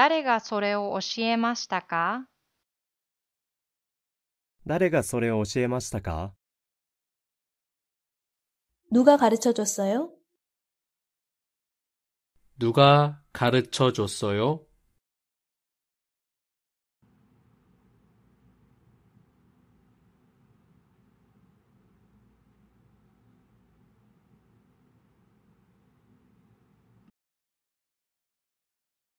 誰がそれを教えましたか誰がそれを教えましたか누가가르쳐줬어요누가가르쳐줬어요